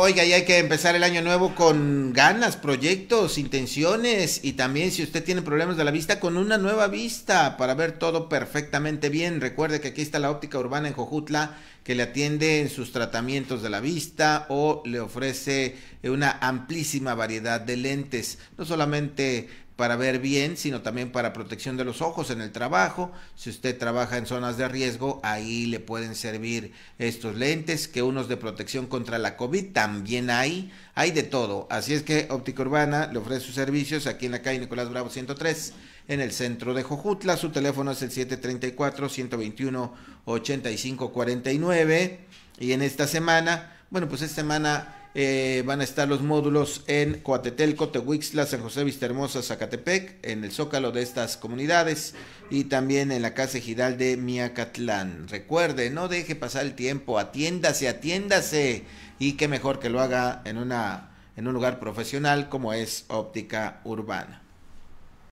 Oiga, y hay que empezar el año nuevo con ganas, proyectos, intenciones y también si usted tiene problemas de la vista, con una nueva vista para ver todo perfectamente bien. Recuerde que aquí está la óptica urbana en Jojutla que le atiende en sus tratamientos de la vista o le ofrece una amplísima variedad de lentes, no solamente para ver bien, sino también para protección de los ojos en el trabajo. Si usted trabaja en zonas de riesgo, ahí le pueden servir estos lentes, que unos de protección contra la COVID también hay, hay de todo. Así es que Óptica Urbana le ofrece sus servicios aquí en la calle Nicolás Bravo 103, en el centro de Jojutla. Su teléfono es el 734-121-8549. Y en esta semana, bueno, pues esta semana eh, van a estar los módulos en Coatetelco, Tehuixla, San José Vistahermosa, Zacatepec, en el zócalo de estas comunidades y también en la Casa Ejidal de Miacatlán. Recuerde, no deje pasar el tiempo, atiéndase, atiéndase y qué mejor que lo haga en, una, en un lugar profesional como es Óptica Urbana.